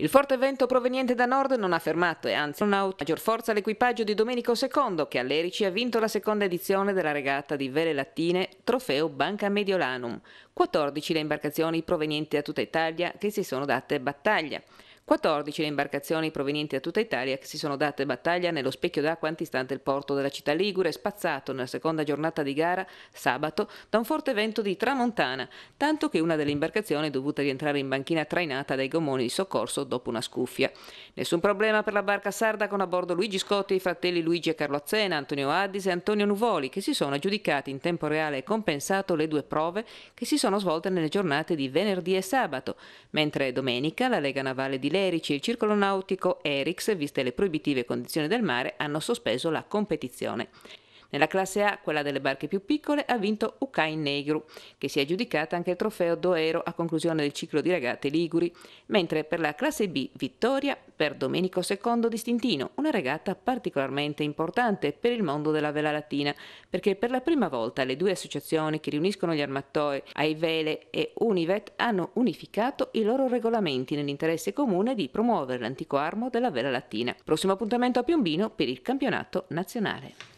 Il forte vento proveniente da nord non ha fermato e anzi non ha avuto maggior forza l'equipaggio di Domenico II che all'Erici ha vinto la seconda edizione della regata di Vele Lattine Trofeo Banca Mediolanum. 14 le imbarcazioni provenienti da tutta Italia che si sono date battaglia. 14 le imbarcazioni provenienti da tutta Italia che si sono date battaglia nello specchio d'acqua antistante il porto della città Ligure, spazzato nella seconda giornata di gara, sabato, da un forte vento di tramontana, tanto che una delle imbarcazioni è dovuta rientrare in banchina trainata dai gommoni di soccorso dopo una scuffia. Nessun problema per la barca sarda con a bordo Luigi Scotti e i fratelli Luigi e Carlo Azzena, Antonio Addis e Antonio Nuvoli, che si sono aggiudicati in tempo reale e compensato le due prove che si sono svolte nelle giornate di venerdì e sabato, mentre domenica la Lega Navale di Lega Lerici e il circolo nautico Erix, viste le proibitive condizioni del mare, hanno sospeso la competizione. Nella classe A, quella delle barche più piccole, ha vinto Ucai Negru, che si è aggiudicata anche il trofeo Doero a conclusione del ciclo di regate liguri, mentre per la classe B vittoria per Domenico II di Stintino, una regata particolarmente importante per il mondo della vela latina, perché per la prima volta le due associazioni che riuniscono gli armatoi Aivele e Univet hanno unificato i loro regolamenti nell'interesse comune di promuovere l'antico armo della vela latina. Prossimo appuntamento a Piombino per il campionato nazionale.